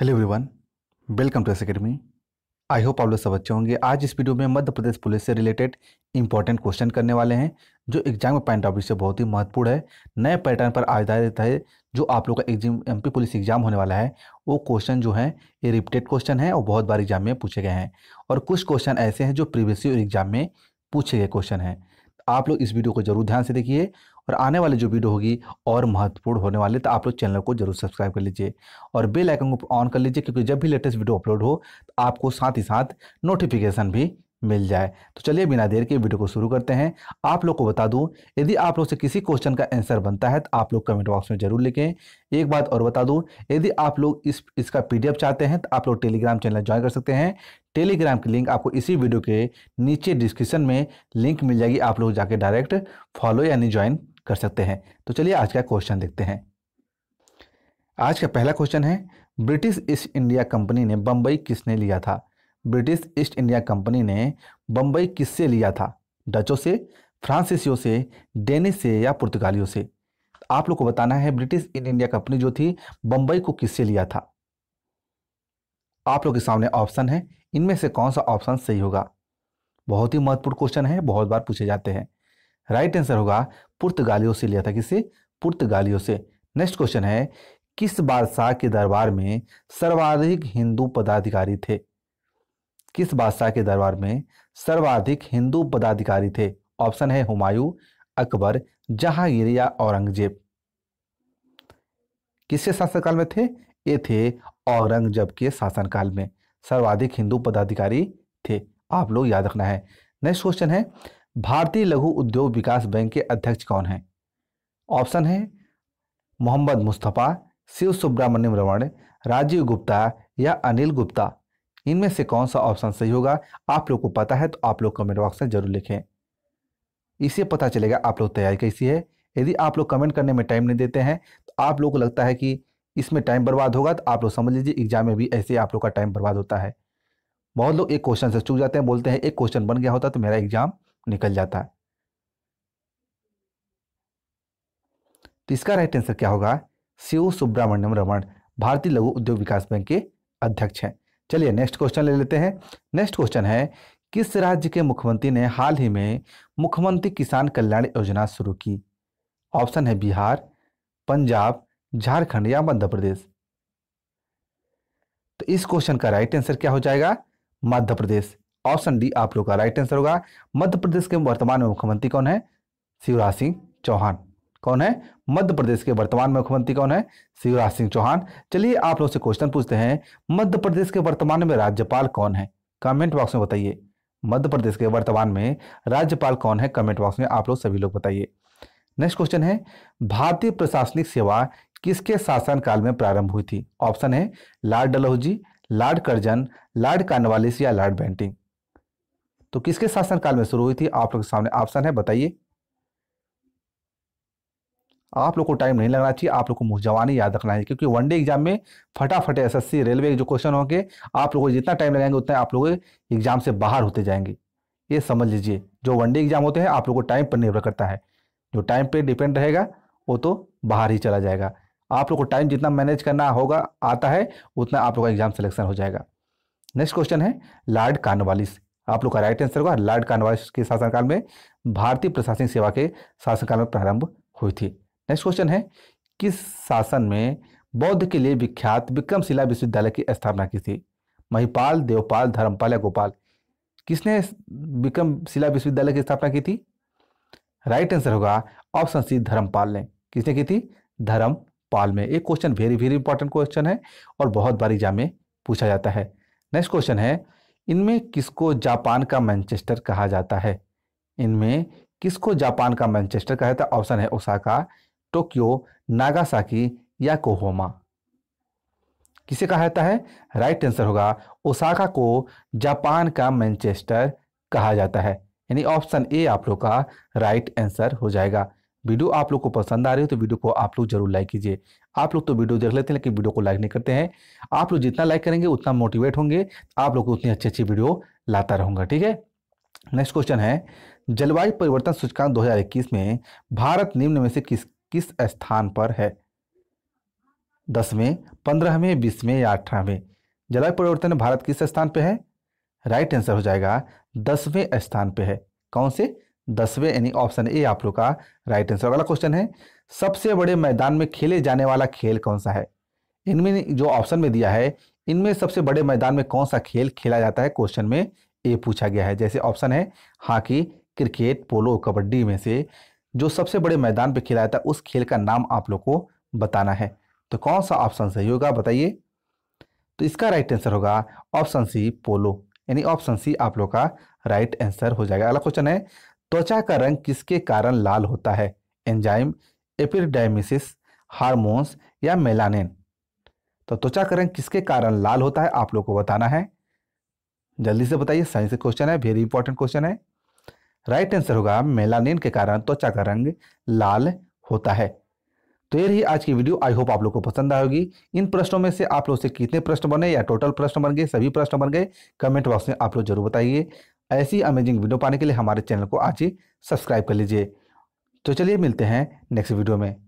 hello everyone welcome to S academy I hope आप लोग सब अच्छे होंगे आज इस वीडियो में मध्य प्रदेश पुलिस से रिलेटेड इंपॉर्टेंट क्वेश्चन करने वाले हैं जो एग्जाम में पॉइंट ऑफ व्यू से बहुत ही महत्वपूर्ण है नए पैटर्न पर आधारित है जो आप लोग का एग्जाम एम पुलिस एग्जाम होने वाला है वो क्वेश्चन जो है ये रिपीटेड क्वेश्चन है और बहुत बार एग्जाम में पूछे गए हैं और कुछ क्वेश्चन ऐसे हैं जो प्रीवियस एग्जाम में पूछे गए क्वेश्चन हैं आप लोग इस वीडियो को जरूर ध्यान से देखिए और आने वाली जो वीडियो होगी और महत्वपूर्ण होने वाले तो आप लोग चैनल को जरूर सब्सक्राइब कर लीजिए और बेल आइकन को ऑन कर लीजिए क्योंकि जब भी लेटेस्ट वीडियो अपलोड हो तो आपको साथ ही साथ नोटिफिकेशन भी मिल जाए तो चलिए बिना देर के वीडियो को शुरू करते हैं आप लोग को बता दूँ यदि आप लोग से किसी क्वेश्चन का आंसर बनता है तो आप लोग कमेंट बॉक्स में जरूर लिखें एक बात और बता दूँ यदि आप लोग इस इसका पी चाहते हैं तो आप लोग टेलीग्राम चैनल ज्वाइन कर सकते हैं टेलीग्राम की लिंक आपको इसी वीडियो के नीचे डिस्क्रिप्शन में लिंक मिल जाएगी आप लोग जाके डायरेक्ट फॉलो यानी ज्वाइन कर सकते हैं तो चलिए आज का क्वेश्चन देखते हैं आज का पहला क्वेश्चन है ब्रिटिश ईस्ट इंडिया कंपनी ने बम्बई किसने लिया था ब्रिटिश ईस्ट इंडिया कंपनी ने बम्बई किससे लिया था डचों से फ्रांसीसियों से डेनिस से या पुर्तगालियों से आप लोग को बताना है ब्रिटिश ईस्ट इंडिया कंपनी जो थी बम्बई को किससे लिया था आप लोग के सामने ऑप्शन है इनमें से कौन सा ऑप्शन सही होगा बहुत ही महत्वपूर्ण क्वेश्चन है बहुत बार पूछे जाते हैं राइट आंसर होगा पुर्तगालियों से लिया था किसे पुर्तगालियों से नेक्स्ट क्वेश्चन है किस बादशाह के दरबार में सर्वाधिक हिंदू पदाधिकारी थे किस बादशाह के दरबार में सर्वाधिक हिंदू पदाधिकारी थे ऑप्शन है हुमायूं अकबर जहांगीर या औरंगजेब किसके शासनकाल में थे ये थे औरंगजेब के शासनकाल में सर्वाधिक हिंदू पदाधिकारी थे आप लोग याद रखना है नेक्स्ट क्वेश्चन है भारतीय लघु उद्योग विकास बैंक के अध्यक्ष कौन हैं ऑप्शन है मोहम्मद मुस्तफ़ा शिव सुब्रमण्यम रमण राजीव गुप्ता या अनिल गुप्ता इनमें से कौन सा ऑप्शन सही होगा आप लोग को पता है तो आप लोग कमेंट बॉक्स में जरूर लिखें इससे पता चलेगा आप लोग तैयारी कैसी है यदि आप लोग कमेंट करने में टाइम नहीं देते हैं तो आप लोग को लगता है कि इसमें टाइम बर्बाद होगा तो आप लोग समझ लीजिए एग्जाम में भी ऐसे आप लोग का टाइम बर्बाद होता है बहुत लोग एक क्वेश्चन से चूक जाते हैं बोलते हैं एक क्वेश्चन बन गया होता तो मेरा एग्जाम निकल जाता है तो इसका राइट आंसर क्या होगा शिव सुब्रमण्यम रमण भारतीय लघु उद्योग विकास बैंक के अध्यक्ष हैं चलिए नेक्स्ट क्वेश्चन ले लेते हैं नेक्स्ट क्वेश्चन है किस राज्य के मुख्यमंत्री ने हाल ही में मुख्यमंत्री किसान कल्याण योजना शुरू की ऑप्शन है बिहार पंजाब झारखंड या मध्य प्रदेश तो इस क्वेश्चन का राइट आंसर क्या हो जाएगा मध्य प्रदेश ऑप्शन डी आप लोग का राइट आंसर होगा मध्य प्रदेश के वर्तमान में मुख्यमंत्री कौन है शिवराज सिंह चौहान कौन है मध्य प्रदेश के वर्तमान मुख्यमंत्री कौन है शिवराज सिंह चौहान चलिए आप लोग से क्वेश्चन पूछते हैं मध्य प्रदेश के वर्तमान में राज्यपाल कौन है कमेंट बॉक्स में बताइए मध्य प्रदेश के वर्तमान में राज्यपाल कौन है कमेंट बॉक्स में आप लोग सभी लोग बताइए नेक्स्ट क्वेश्चन है भारतीय प्रशासनिक सेवा किसके शासनकाल में प्रारंभ हुई थी ऑप्शन है Lord Dalhousie Lord Curzon Lord Cornwallis या लॉर्ड बेंटिंग तो किसके शासनकाल में शुरू हुई थी आप लोग के सामने ऑप्शन है बताइए आप लोग को टाइम नहीं लगना चाहिए आप लोग को जवानी याद रखना है क्योंकि वनडे एग्जाम में फटाफट एसएससी रेलवे के जो क्वेश्चन होंगे आप लोगों को जितना टाइम लगाएंगे उतना आप लोग एग्जाम से बाहर होते जाएंगे ये समझ लीजिए जो वनडे एग्जाम होते हैं आप लोग को टाइम पर निर्भर करता है जो टाइम पर डिपेंड रहेगा वो तो बाहर ही चला जाएगा आप लोग को टाइम जितना मैनेज करना होगा आता है उतना आप लोग का एग्जाम सिलेक्शन हो जाएगा नेक्स्ट क्वेश्चन है लॉर्ड कार्नवालिस आप लोग का राइट आंसर होगा लॉर्ड कार्नवालिस के शासनकाल में भारतीय प्रशासनिक सेवा के शासनकाल में प्रारंभ हुई थी नेक्स्ट क्वेश्चन है किस शासन में बौद्ध के लिए विख्यात विक्रमशिला विश्वविद्यालय की स्थापना की थी महिपाल देवपाल धर्मपाल या गोपाल किसने विक्रमशिला विश्वविद्यालय की स्थापना की थी राइट आंसर होगा ऑप्शन सी धर्मपाल ने किसने की थी धर्मपाल में एक question very very important question है और बहुत बार एग्जाम में पूछा जाता है नेक्स्ट क्वेश्चन है इनमें किसको जापान का मैनचेस्टर कहा जाता है इनमें किसको जापान का मैनचेस्टर कहा जाता है ऑप्शन है ओसाका टोक्यो नागासाकी या कोहोमा किसे कहा जाता है राइट आंसर होगा ओसाका को जापान का मैनचेस्टर कहा जाता है यानी ऑप्शन ए आप लोग का राइट आंसर हो जाएगा वीडियो आप लोग को पसंद आ रही हो तो वीडियो को आप लोग जरूर लाइक कीजिए आप लोग तो वीडियो देख लेते हैं लेकिन वीडियो को लाइक नहीं करते हैं आप लोग जितना लाइक करेंगे उतना मोटिवेट होंगे आप लोग को उतनी अच्छी अच्छी वीडियो लाता रहूँगा ठीक है नेक्स्ट क्वेश्चन है जलवायु परिवर्तन सूचकांक दो में भारत निम्न में से किस किस स्थान पर है दसवें पंद्रहवें बीसवें या अठारहवें जलवायु परिवर्तन भारत किस स्थान पर है राइट आंसर हो जाएगा दसवें स्थान पर है कौन से दसवें यानी ऑप्शन ए आप लोग का राइट आंसर अगला क्वेश्चन है सबसे बड़े मैदान में खेले जाने वाला खेल कौन सा है इनमें जो ऑप्शन में दिया है इनमें सबसे बड़े मैदान में कौन सा खेल खेला जाता है क्वेश्चन में ए पूछा गया है जैसे ऑप्शन है हॉकी क्रिकेट पोलो कबड्डी में से जो सबसे बड़े मैदान पे खेला जाता है उस खेल का नाम आप लोग को बताना है तो कौन सा ऑप्शन सही होगा बताइए तो इसका राइट आंसर होगा ऑप्शन सी पोलो यानी ऑप्शन सी आप लोग का राइट आंसर हो जाएगा अगला क्वेश्चन है त्वचा का रंग किसके कारण लाल होता है एंजाइम एपिडाइमिसिस हार्मोन्स या मेलानिन तो त्वचा का रंग किसके कारण लाल होता है आप लोग को बताना है जल्दी से बताइए साइंस क्वेश्चन है वेरी इंपॉर्टेंट क्वेश्चन है राइट आंसर होगा मेलानिन के कारण त्वचा का रंग लाल होता है तो ये रही आज की वीडियो आई होप आप लोग को पसंद आएगी इन प्रश्नों में से आप लोग से कितने प्रश्न बने या टोटल प्रश्न बन गए सभी प्रश्न बन गए कमेंट बॉक्स में आप लोग जरूर बताइए ऐसी अमेजिंग वीडियो पाने के लिए हमारे चैनल को आज ही सब्सक्राइब कर लीजिए तो चलिए मिलते हैं नेक्स्ट वीडियो में